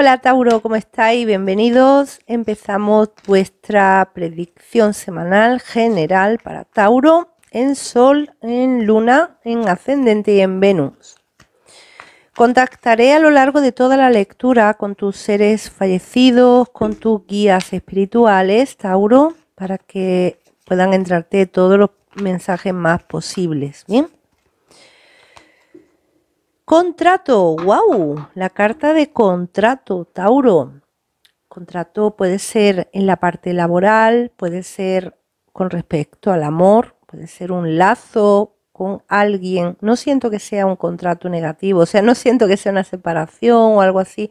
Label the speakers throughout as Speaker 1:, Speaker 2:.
Speaker 1: Hola Tauro, ¿cómo estáis? Bienvenidos. Empezamos vuestra predicción semanal general para Tauro en Sol, en Luna, en Ascendente y en Venus. Contactaré a lo largo de toda la lectura con tus seres fallecidos, con tus guías espirituales, Tauro, para que puedan entrarte todos los mensajes más posibles. Bien. Contrato, wow, la carta de contrato, Tauro. Contrato puede ser en la parte laboral, puede ser con respecto al amor, puede ser un lazo con alguien. No siento que sea un contrato negativo, o sea, no siento que sea una separación o algo así.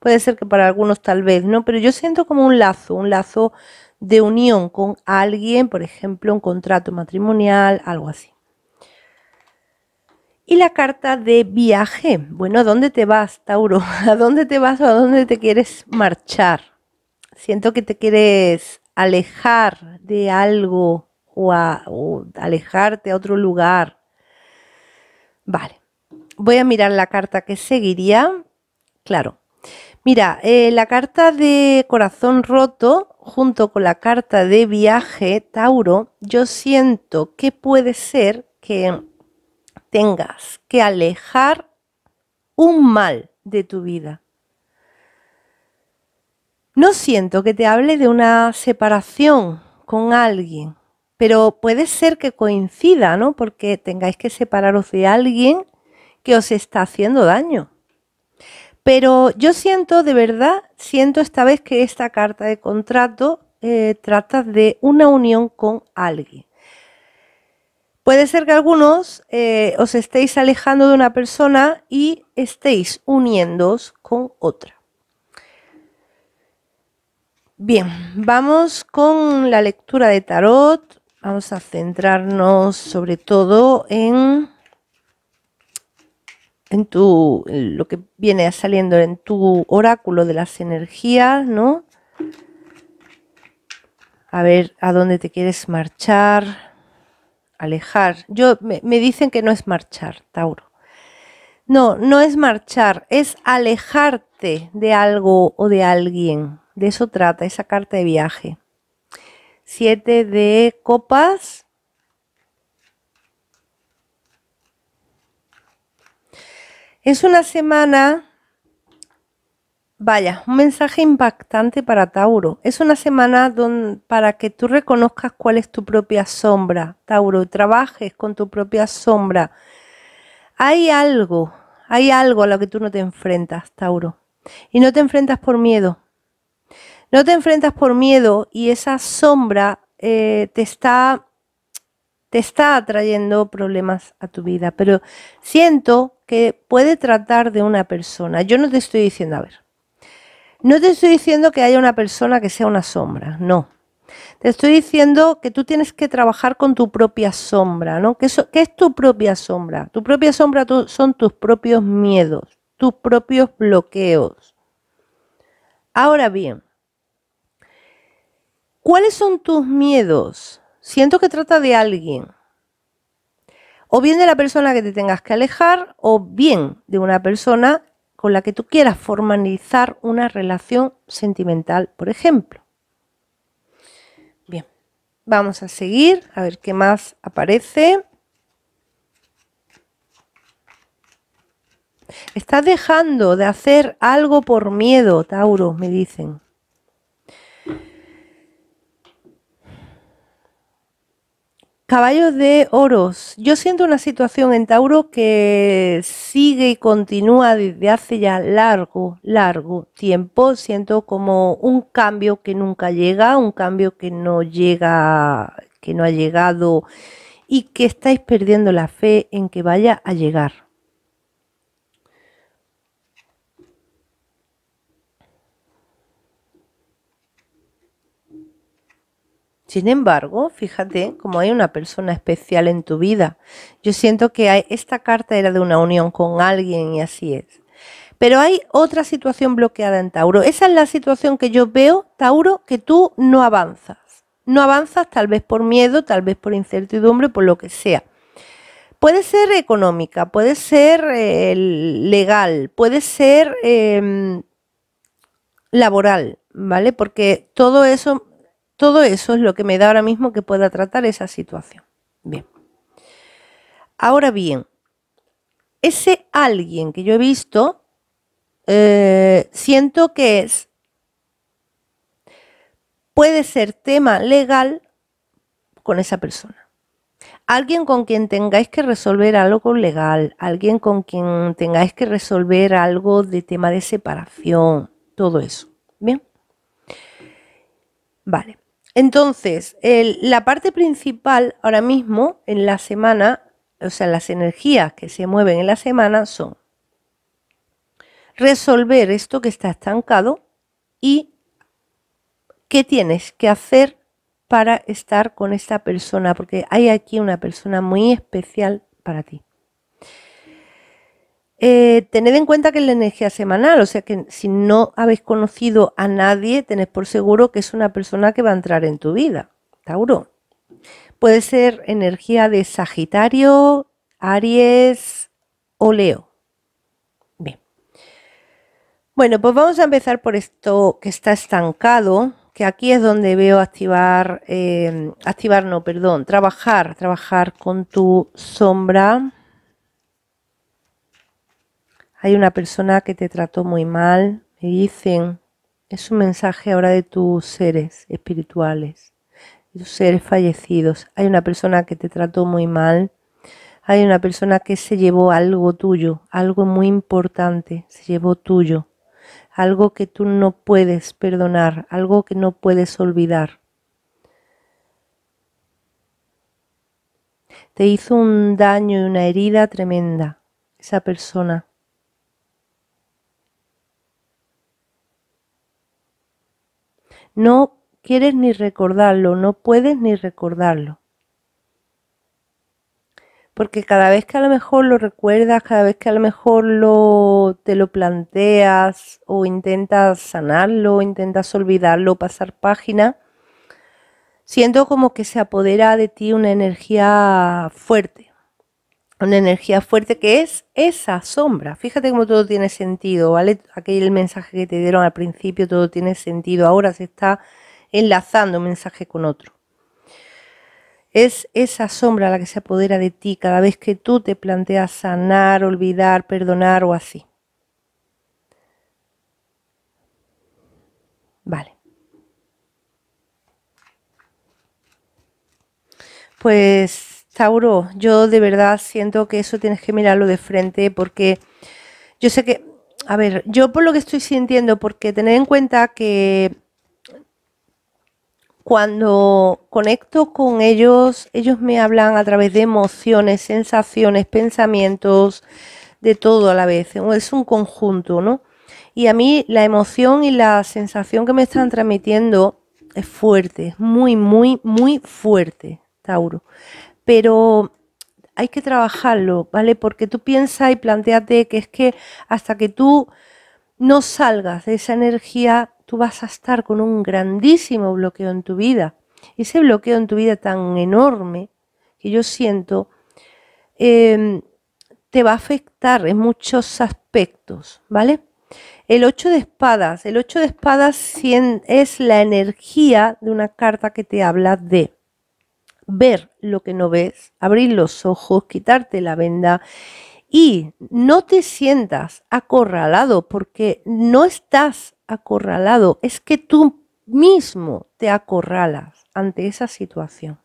Speaker 1: Puede ser que para algunos tal vez, ¿no? Pero yo siento como un lazo, un lazo de unión con alguien, por ejemplo, un contrato matrimonial, algo así. Y la carta de viaje. Bueno, ¿a dónde te vas, Tauro? ¿A dónde te vas o a dónde te quieres marchar? Siento que te quieres alejar de algo o, alejarte a otro lugar. Vale. Voy a mirar la carta que seguiría. Claro. Mira, eh, la carta de corazón roto junto con la carta de viaje, Tauro, yo siento que puede ser que tengas que alejar un mal de tu vida. No siento que te hable de una separación con alguien, pero puede ser que coincida, ¿no? Porque tengáis que separaros de alguien que os está haciendo daño. Pero yo siento, de verdad, siento esta vez que esta carta de contrato eh, trata de una unión con alguien. Puede ser que algunos eh, os estéis alejando de una persona y estéis uniéndoos con otra. Bien, vamos con la lectura de tarot. Vamos a centrarnos sobre todo en, en tu, lo que viene saliendo en tu oráculo de las energías, ¿no? A ver a dónde te quieres marchar, alejar. Yo me, me dicen que no es marchar, Tauro. No, no es marchar, es alejarte de algo o de alguien. De eso trata esa carta de viaje. Siete de copas. Es una semana Vaya, un mensaje impactante para Tauro. Es una semana para que tú reconozcas cuál es tu propia sombra, Tauro, trabajes con tu propia sombra. Hay algo, hay algo a lo que tú no te enfrentas, Tauro. Y no te enfrentas por miedo. No te enfrentas por miedo y esa sombra eh, te está te está atrayendo problemas a tu vida, pero siento que puede tratar de una persona. Yo no te estoy diciendo, a ver, no te estoy diciendo que haya una persona que sea una sombra, no. Te estoy diciendo que tú tienes que trabajar con tu propia sombra, ¿no? ¿Qué, es tu propia sombra? Tu propia sombra son tus propios miedos, tus propios bloqueos. Ahora bien, ¿cuáles son tus miedos? Siento que trata de alguien. O bien de la persona que te tengas que alejar, o bien de una persona con la que tú quieras formalizar una relación sentimental, por ejemplo. Bien, vamos a seguir a ver qué más aparece. Estás dejando de hacer algo por miedo, Tauro, me dicen. Caballos de oros. Yo siento una situación en Tauro que sigue y continúa desde hace ya largo, largo tiempo. Siento como un cambio que nunca llega, un cambio que no llega, que no ha llegado y que estáis perdiendo la fe en que vaya a llegar. Sin embargo, fíjate como hay una persona especial en tu vida. Yo siento que esta carta era de una unión con alguien y así es. Pero hay otra situación bloqueada en Tauro. Esa es la situación que yo veo, Tauro, que tú no avanzas. No avanzas tal vez por miedo, tal vez por incertidumbre, por lo que sea. Puede ser económica, puede ser eh, legal, puede ser em, laboral, ¿vale? Porque todo eso todo eso es lo que me da ahora mismo que pueda tratar esa situación. Bien. Ahora bien, ese alguien que yo he visto, eh, siento que es, puede ser tema legal con esa persona. Alguien con quien tengáis que resolver algo legal, alguien con quien tengáis que resolver algo de tema de separación, todo eso. Bien. Vale. Entonces, la parte principal ahora mismo en la semana, o sea, las energías que se mueven en la semana son resolver esto que está estancado y qué tienes que hacer para estar con esta persona, porque hay aquí una persona muy especial para ti. Eh, tened en cuenta que es la energía semanal, o sea que si no habéis conocido a nadie, tenés por seguro que es una persona que va a entrar en tu vida, Tauro. Puede ser energía de Sagitario, Aries o Leo. Bien. Bueno, pues vamos a empezar por esto que está estancado, que aquí es donde veo activar, eh, activar, no, perdón, trabajar, trabajar con tu sombra hay una persona que te trató muy mal, me dicen, es un mensaje ahora de tus seres espirituales, de tus seres fallecidos. Hay una persona que te trató muy mal, hay una persona que se llevó algo tuyo, algo muy importante, se llevó tuyo, algo que tú no puedes perdonar, algo que no puedes olvidar. Te hizo un daño y una herida tremenda esa persona. No quieres ni recordarlo, no puedes ni recordarlo. Porque cada vez que a lo mejor lo recuerdas, cada vez que a lo mejor lo, te lo planteas o intentas sanarlo, intentas olvidarlo, pasar página, siento como que se apodera de ti una energía fuerte una energía fuerte que es esa sombra. Fíjate cómo todo tiene sentido, ¿vale? Aquel mensaje que te dieron al principio, todo tiene sentido. Ahora se está enlazando un mensaje con otro. Es esa sombra la que se apodera de ti cada vez que tú te planteas sanar, olvidar, perdonar o así. Vale. Pues Tauro, yo de verdad siento que eso tienes que mirarlo de frente porque yo sé que, a ver, yo por lo que estoy sintiendo, porque tener en cuenta que cuando conecto con ellos, ellos me hablan a través de emociones, sensaciones, pensamientos, de todo a la vez. Es un conjunto, ¿no? Y a mí la emoción y la sensación que me están transmitiendo es fuerte, es muy, muy, muy fuerte, Tauro pero hay que trabajarlo, ¿vale? Porque tú piensas y planteate que es que hasta que tú no salgas de esa energía, tú vas a estar con un grandísimo bloqueo en tu vida. Ese bloqueo en tu vida tan enorme que yo siento, em, te va a afectar en muchos aspectos, ¿vale? El 8 de espadas, el 8 de espadas es la energía de una carta que te habla de ver lo que no ves, abrir los ojos, quitarte la venda y no te sientas acorralado porque no estás acorralado, es que tú mismo te acorralas ante esa situación.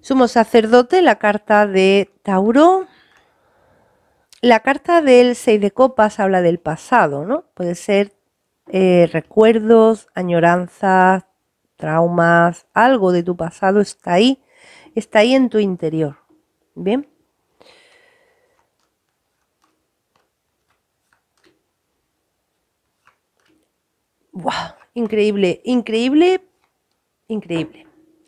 Speaker 1: Sumo sacerdote, la carta de Tauro. La carta del 6 de copas habla del pasado, ¿no? Puede ser eh, recuerdos, añoranzas, traumas, algo de tu pasado está ahí, está ahí en tu interior. Bien. ¡Wow! Increíble, increíble, increíble.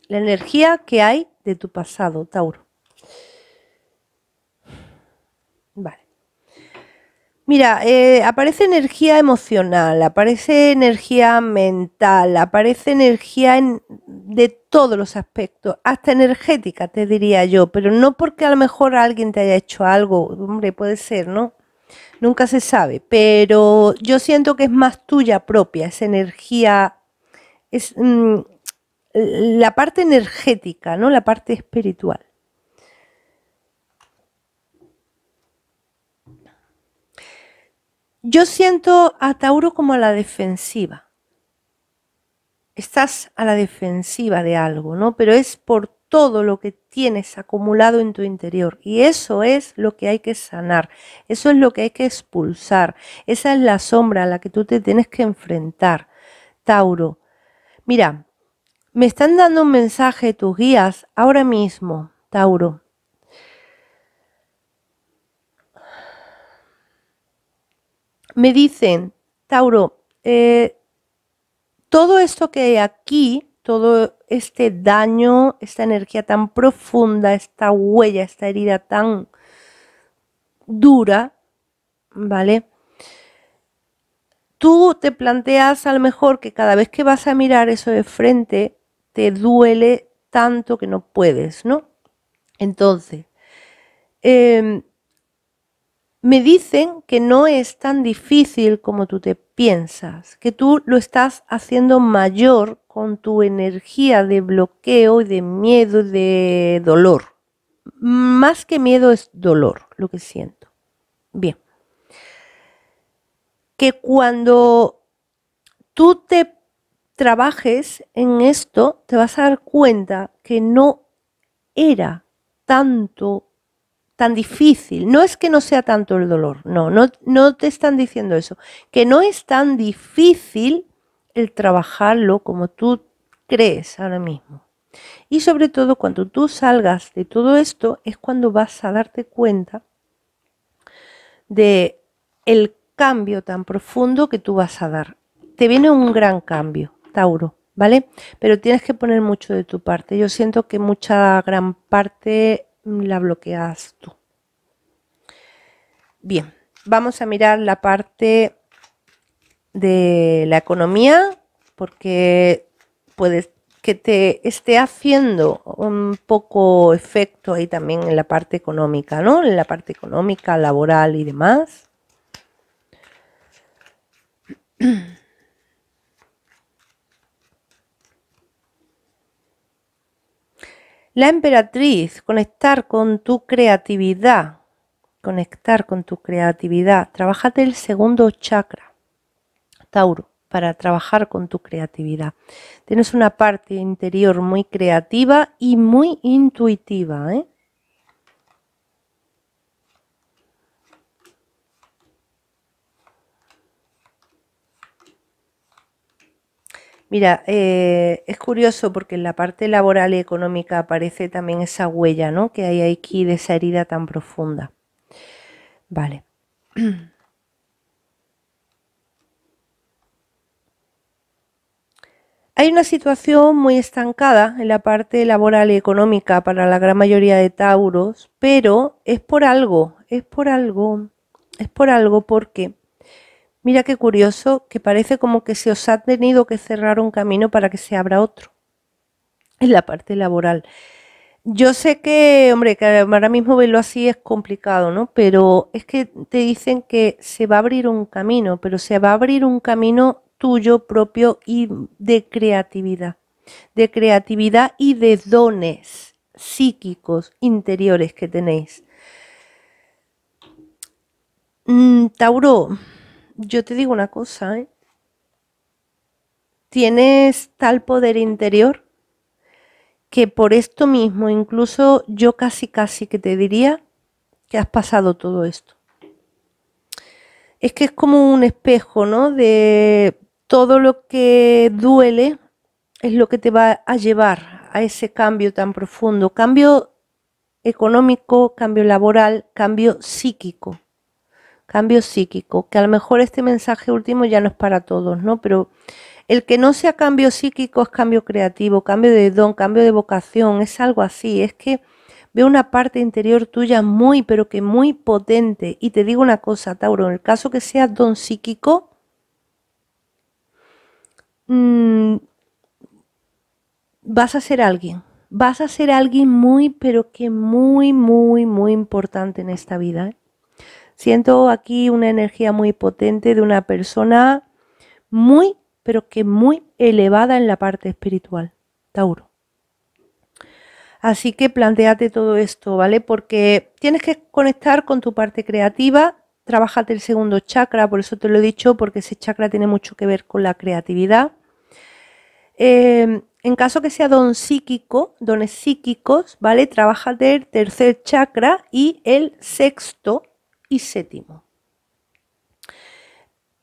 Speaker 1: La energía que hay de tu pasado, Tauro. Vale. Mira, eh, aparece energía emocional, aparece energía mental, aparece energía de todos los aspectos, hasta energética, te diría yo, pero no porque a lo mejor alguien te haya hecho algo, hombre, puede ser, ¿no? Nunca se sabe, pero yo siento que es más tuya propia, esa energía, es mm, la parte energética, ¿no? La parte espiritual. Yo siento a Tauro como a la defensiva. Estás a la defensiva de algo, ¿no? Pero es por todo lo que tienes acumulado en tu interior. Y eso es lo que hay que sanar, eso es lo que hay que expulsar, esa es la sombra a la que tú te tienes que enfrentar. Tauro, mira, me están dando un mensaje tus guías ahora mismo, Tauro. Me dicen, Tauro, eh, todo esto que hay aquí, todo este daño, esta energía tan profunda, esta huella, esta herida tan dura, ¿vale? Tú te planteas a lo mejor que cada vez que vas a mirar eso de frente, te duele tanto que no puedes, ¿no? Entonces, em, me dicen que no es tan difícil como tú te piensas, que tú lo estás haciendo mayor con tu energía de bloqueo, y de miedo, de dolor. Más que miedo es dolor lo que siento. Bien. Que cuando tú te trabajes en esto, te vas a dar cuenta que no era tanto tan difícil. No es que no sea tanto el dolor, no, no, no te están diciendo eso. Que no es tan difícil el trabajarlo como tú crees ahora mismo. Y sobre todo cuando tú salgas de todo esto es cuando vas a darte cuenta de el cambio tan profundo que tú vas a dar. Te viene un gran cambio, Tauro, ¿vale? Pero tienes que poner mucho de tu parte. Yo siento que mucha gran parte la bloqueas tú. Bien, vamos a mirar la parte de la economía porque puedes que te esté haciendo un poco efecto ahí también en la parte económica, ¿no? En la parte económica, laboral y demás. La emperatriz, conectar con tu creatividad, conectar con tu creatividad. Trabájate el segundo chakra, Tauro, para trabajar con tu creatividad. Tienes una parte interior muy creativa y muy intuitiva, ¿eh? Mira, eh, es curioso porque en la parte laboral y económica aparece también esa huella, ¿no? Que hay aquí de esa herida tan profunda. Vale. Hay una situación muy estancada en la parte laboral y económica para la gran mayoría de Tauros, pero es por algo, es por algo, es por algo porque Mira qué curioso, que parece como que se os ha tenido que cerrar un camino para que se abra otro. En la parte laboral. Yo sé que, hombre, que ahora mismo verlo así es complicado, ¿no? Pero es que te dicen que se va a abrir un camino, pero se va a abrir un camino tuyo propio y de creatividad. De creatividad y de dones psíquicos interiores que tenéis. Mm, Tauro, yo te digo una cosa, ¿eh? tienes tal poder interior que por esto mismo, incluso yo casi casi que te diría que has pasado todo esto. Es que es como un espejo, ¿no? De todo lo que duele es lo que te va a llevar a ese cambio tan profundo, cambio económico, cambio laboral, cambio psíquico cambio psíquico, que a lo mejor este mensaje último ya no es para todos, ¿no? Pero el que no sea cambio psíquico es cambio creativo, cambio de don, cambio de vocación, es algo así, es que veo una parte interior tuya muy, pero que muy potente. Y te digo una cosa, Tauro, en el caso que sea don psíquico, mm, vas a ser alguien. Vas a ser alguien muy, pero que muy, muy, muy importante en esta vida. Siento aquí una energía muy potente de una persona muy, pero que muy elevada en la parte espiritual, Tauro. Así que planteate todo esto, ¿vale? Porque tienes que conectar con tu parte creativa, trabajate el segundo chakra, por eso te lo he dicho, porque ese chakra tiene mucho que ver con la creatividad. Em, en caso que sea don psíquico, dones psíquicos, ¿vale? Trabaja el tercer chakra y el sexto, y séptimo.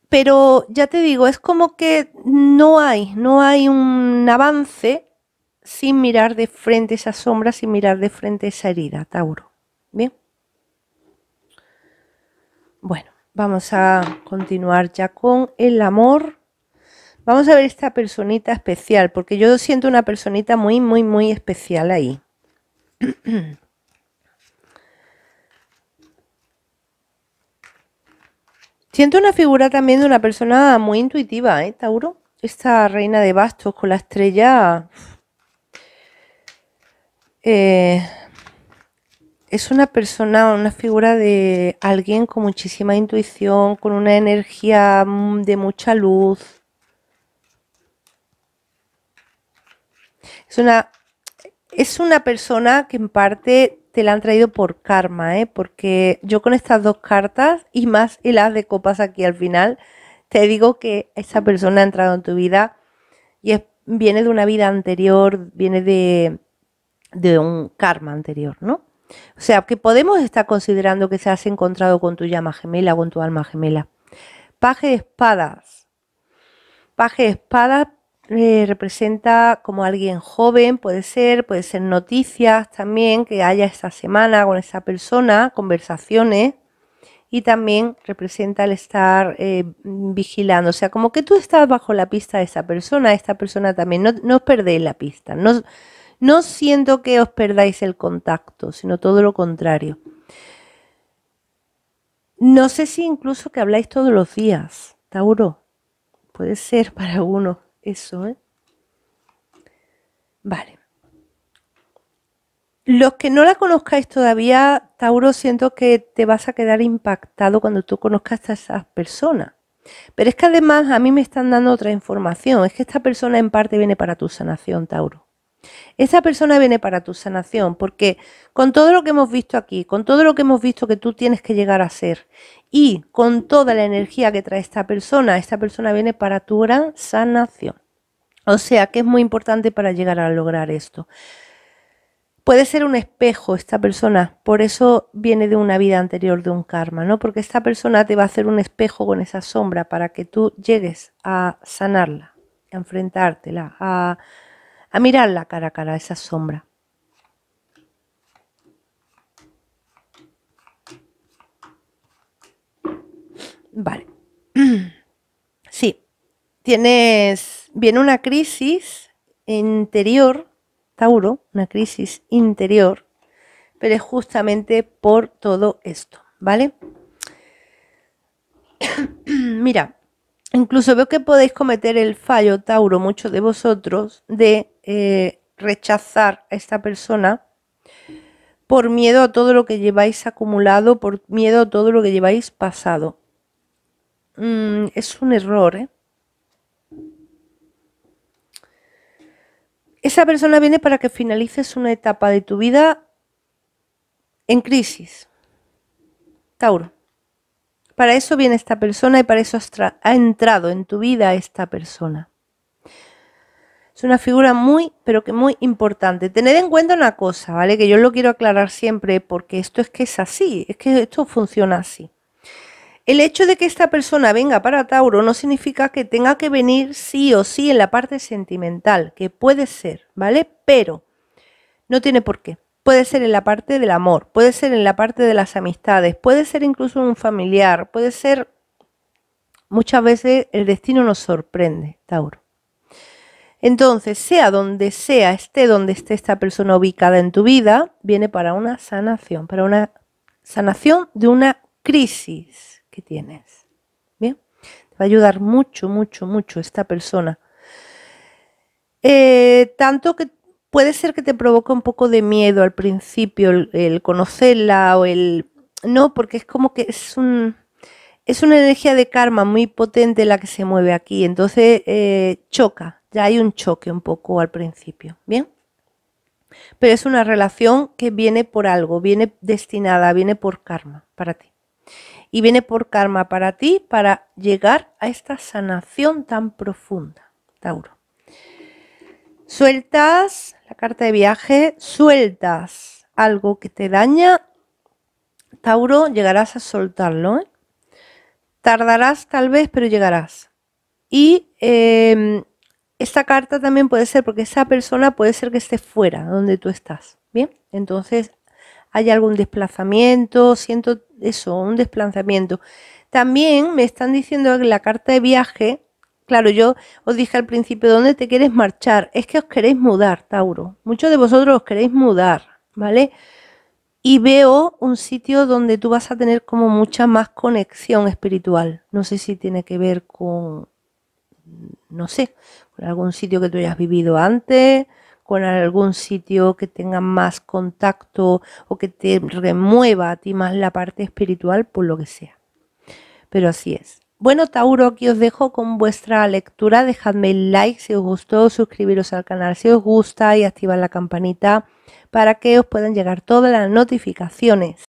Speaker 1: Pero ya te digo, es como que no hay, no hay un avance sin mirar de frente esa sombra, sin mirar de frente esa herida, Tauro. Bien. Bueno, vamos a continuar ya con el amor. Vamos a ver esta personita especial, porque yo siento una personita muy, muy, muy especial ahí. Siento una figura también de una persona muy intuitiva, ¿eh, Tauro? Esta reina de bastos con la estrella... Eh, es una persona, una figura de alguien con muchísima intuición, con una energía mm, de mucha luz. Es una, es una persona que en parte te la han traído por karma, ¿eh? porque yo con estas dos cartas y más el de copas aquí al final, te digo que esa persona ha entrado en tu vida y es, viene de una vida anterior, viene de, de un karma anterior, ¿no? O sea, que podemos estar considerando que se has encontrado con tu llama gemela, con tu alma gemela. Paje de espadas. Paje de espadas eh, representa como alguien joven, puede ser, puede ser noticias también que haya esta semana con esa persona, conversaciones. Y también representa el estar eh, vigilando, o sea, como que tú estás bajo la pista de esa persona, esta persona también, no, no os perdéis la pista, no, no siento que os perdáis el contacto, sino todo lo contrario. No sé si incluso que habláis todos los días, Tauro. Puede ser para uno eso, ¿eh? Vale. Los que no la conozcáis todavía, Tauro, siento que te vas a quedar impactado cuando tú conozcas a esa persona. Pero es que además a mí me están dando otra información. Es que esta persona en parte viene para tu sanación, Tauro. Esa persona viene para tu sanación porque con todo lo que hemos visto aquí, con todo lo que hemos visto que tú tienes que llegar a ser y con toda la energía que trae esta persona, esta persona viene para tu gran sanación. O sea que es muy importante para llegar a lograr esto. Puede ser un espejo esta persona, por eso viene de una vida anterior, de un karma, ¿no? Porque esta persona te va a hacer un espejo con esa sombra para que tú llegues a sanarla, a enfrentártela, a a ah, mirarla cara a cara, esa sombra. Vale. Sí, tienes, viene una crisis interior, Tauro, una crisis interior, pero es justamente por todo esto, ¿vale? Mira, incluso veo que podéis cometer el fallo, Tauro, muchos de vosotros, de eh, rechazar a esta persona por miedo a todo lo que lleváis acumulado, por miedo a todo lo que lleváis pasado. Mm, es un error, ¿eh? Esa persona viene para que finalices una etapa de tu vida en crisis. Tauro. Para eso viene esta persona y para eso ha entrado en tu vida esta persona. Es una figura muy, pero que muy importante. Tened en cuenta una cosa, ¿vale? Que yo lo quiero aclarar siempre porque esto es que es así, es que esto funciona así. El hecho de que esta persona venga para Tauro no significa que tenga que venir sí o sí en la parte sentimental, que puede ser, ¿vale? Pero no tiene por qué. Puede ser en la parte del amor, puede ser en la parte de las amistades, puede ser incluso un familiar, puede ser... Muchas veces el destino nos sorprende, Tauro. Entonces, sea donde sea, esté donde esté esta persona ubicada en tu vida, viene para una sanación, para una sanación de una crisis que tienes. Bien, te va a ayudar mucho, mucho, mucho esta persona. Eh, tanto que puede ser que te provoque un poco de miedo al principio el, conocerla o el... No, porque es como que es un es una energía de karma muy potente la que se mueve aquí, entonces eh, choca, ya hay un choque un poco al principio, ¿bien? Pero es una relación que viene por algo, viene destinada, viene por karma para ti. Y viene por karma para ti para llegar a esta sanación tan profunda, Tauro. Sueltas la carta de viaje, sueltas algo que te daña, Tauro, llegarás a soltarlo. ¿eh? Tardarás tal vez, pero llegarás. Y em, esta carta también puede ser porque esa persona puede ser que esté fuera donde tú estás. Bien, entonces hay algún desplazamiento, siento eso, un desplazamiento. También me están diciendo que la carta de viaje, claro, yo os dije al principio, ¿dónde te quieres marchar? Es que os queréis mudar, Tauro. Muchos de vosotros os queréis mudar, ¿vale? Y veo un sitio donde tú vas a tener como mucha más conexión espiritual. No sé si tiene que ver con no sé, con algún sitio que tú hayas vivido antes, con algún sitio que tenga más contacto o que te remueva a ti más la parte espiritual, por lo que sea. Pero así es. Bueno, Tauro, aquí os dejo con vuestra lectura. Dejadme el like si os gustó, suscribiros al canal si os gusta y activar la campanita para que os puedan llegar todas las notificaciones.